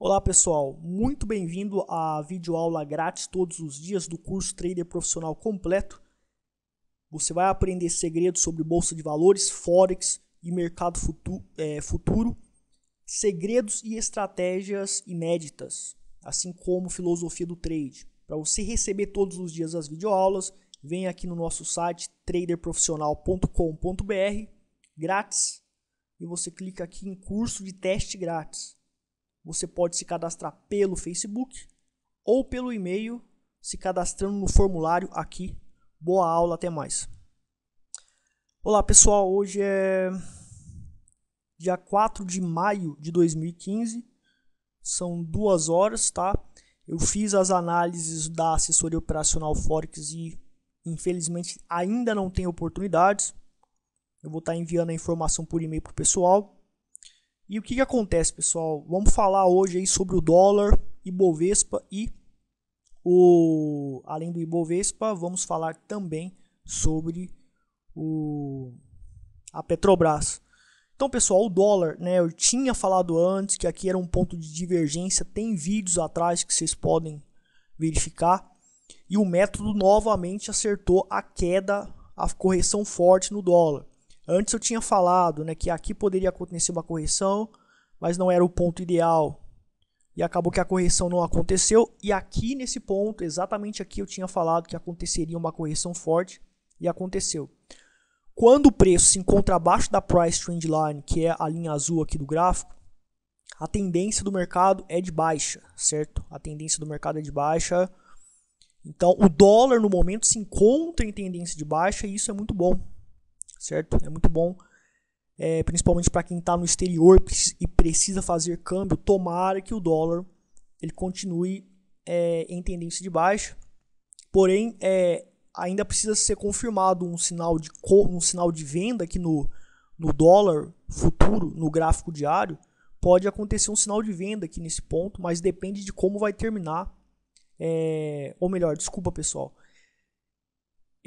Olá pessoal, muito bem-vindo à videoaula grátis todos os dias do curso Trader Profissional Completo. Você vai aprender segredos sobre bolsa de valores, forex e mercado futuro, é, futuro segredos e estratégias inéditas, assim como filosofia do trade. Para você receber todos os dias as videoaulas, vem aqui no nosso site traderprofissional.com.br, grátis, e você clica aqui em curso de teste grátis. Você pode se cadastrar pelo Facebook ou pelo e-mail, se cadastrando no formulário aqui. Boa aula, até mais. Olá pessoal, hoje é dia 4 de maio de 2015, são duas horas, tá? Eu fiz as análises da assessoria operacional Forex e infelizmente ainda não tenho oportunidades. Eu vou estar tá enviando a informação por e-mail para o pessoal. E o que, que acontece, pessoal? Vamos falar hoje aí sobre o dólar, Ibovespa e o além do Ibovespa, vamos falar também sobre o a Petrobras. Então, pessoal, o dólar, né? Eu tinha falado antes que aqui era um ponto de divergência, tem vídeos atrás que vocês podem verificar. E o método novamente acertou a queda, a correção forte no dólar. Antes eu tinha falado né, que aqui poderia acontecer uma correção, mas não era o ponto ideal. E acabou que a correção não aconteceu. E aqui nesse ponto, exatamente aqui, eu tinha falado que aconteceria uma correção forte e aconteceu. Quando o preço se encontra abaixo da price trend line, que é a linha azul aqui do gráfico, a tendência do mercado é de baixa, certo? A tendência do mercado é de baixa. Então, o dólar no momento se encontra em tendência de baixa e isso é muito bom, certo? É muito bom, é, principalmente para quem está no exterior e precisa fazer câmbio. Tomara que o dólar ele continue é, em tendência de baixa, porém é, ainda precisa ser confirmado um sinal de um sinal de venda aqui no no dólar futuro, no gráfico diário, pode acontecer um sinal de venda aqui nesse ponto, mas depende de como vai terminar. É, ou melhor, desculpa pessoal,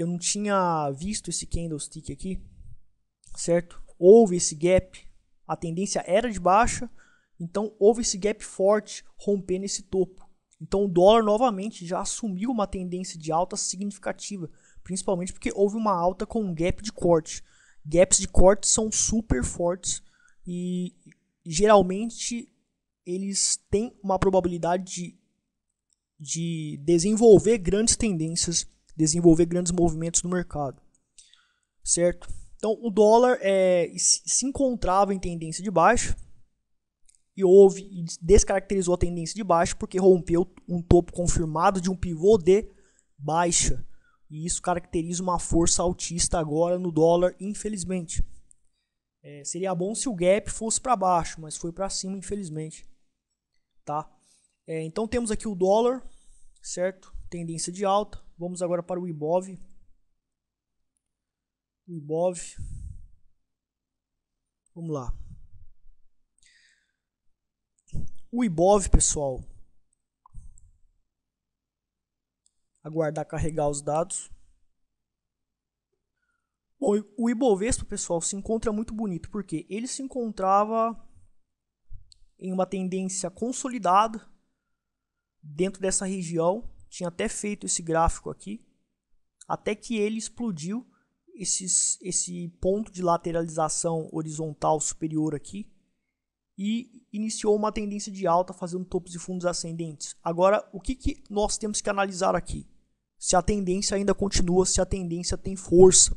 eu não tinha visto esse candlestick aqui, certo? Houve esse gap, a tendência era de baixa, então houve esse gap forte rompendo esse topo. Então o dólar novamente já assumiu uma tendência de alta significativa, principalmente porque houve uma alta com um gap de corte. Gaps de corte são super fortes e geralmente eles têm uma probabilidade de, de desenvolver grandes tendências desenvolver grandes movimentos no mercado. Certo? Então o dólar é, se encontrava em tendência de baixa e houve descaracterizou a tendência de baixa porque rompeu um topo confirmado de um pivô de baixa. E isso caracteriza uma força altista agora no dólar, infelizmente. É, seria bom se o gap fosse para baixo, mas foi para cima, infelizmente. Tá? É, então temos aqui o dólar, certo? Tendência de alta. Vamos agora para o IBOV. O IBOV. Vamos lá. O IBOV, pessoal. Aguardar carregar os dados. Bom, o Ibovespa, pessoal, se encontra muito bonito, porque ele se encontrava em uma tendência consolidada dentro dessa região tinha até feito esse gráfico aqui, até que ele explodiu esses, esse ponto de lateralização horizontal superior aqui e iniciou uma tendência de alta fazendo topos e fundos ascendentes. Agora, o que, que nós temos que analisar aqui? Se a tendência ainda continua, se a tendência tem força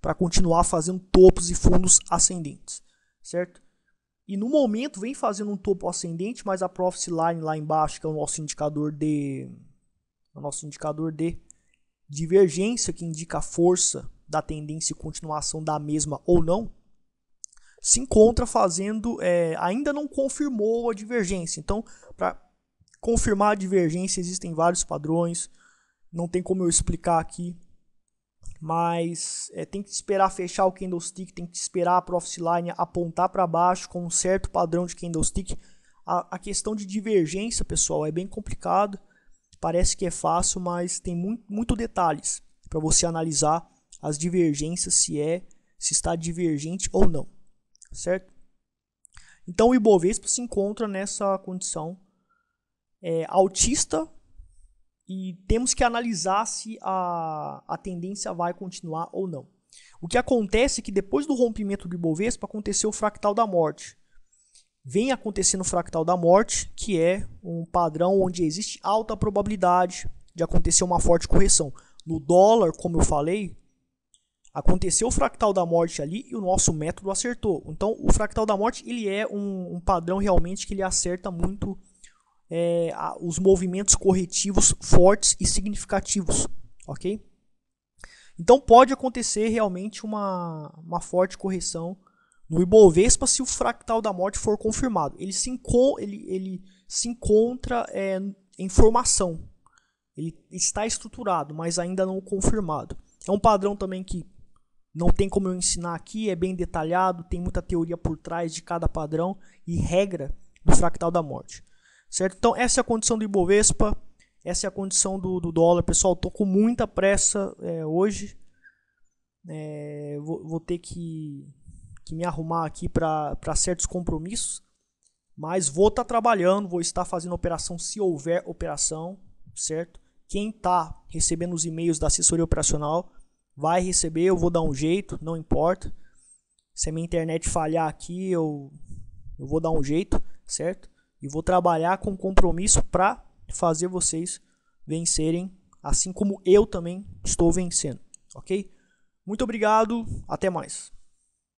para continuar fazendo topos e fundos ascendentes, certo? E no momento vem fazendo um topo ascendente, mas a Profit Line lá embaixo, que é o nosso indicador de no nosso indicador de Divergência, que indica a força da tendência e continuação da mesma ou não, se encontra fazendo, é, ainda não confirmou a divergência. Então, para confirmar a divergência, existem vários padrões, não tem como eu explicar aqui, mas é, tem que esperar fechar o candlestick, tem que esperar a profit line apontar para baixo com um certo padrão de candlestick. A, a questão de divergência, pessoal, é bem complicado Parece que é fácil, mas tem muito, muito detalhes para você analisar as divergências, se é, se está divergente ou não, certo? Então o Ibovespa se encontra nessa condição é, altista e temos que analisar se a, a tendência vai continuar ou não. O que acontece é que depois do rompimento do Ibovespa aconteceu o fractal da morte vem acontecendo o fractal da morte, que é um padrão onde existe alta probabilidade de acontecer uma forte correção. No dólar, como eu falei, aconteceu o fractal da morte ali e o nosso método acertou. Então, o fractal da morte ele é um, um padrão realmente que ele acerta muito é, a, os movimentos corretivos fortes e significativos, ok? Então, pode acontecer realmente uma, uma forte correção no Ibovespa se o fractal da morte for confirmado. Ele se, enco ele, ele se encontra é, em formação. Ele está estruturado, mas ainda não confirmado. É um padrão também que não tem como eu ensinar aqui, é bem detalhado, tem muita teoria por trás de cada padrão e regra do fractal da morte. Certo? Então, essa é a condição do Ibovespa, essa é a condição do, do dólar. Pessoal, estou com muita pressa é, hoje. É, vou, vou ter que que me arrumar aqui para certos compromissos. Mas vou estar tá trabalhando, vou estar fazendo operação se houver operação, certo? Quem está recebendo os e-mails da assessoria operacional vai receber, eu vou dar um jeito, não importa. Se a minha internet falhar aqui, eu, eu vou dar um jeito, certo? E vou trabalhar com compromisso para fazer vocês vencerem, assim como eu também estou vencendo, ok? Muito obrigado, até mais.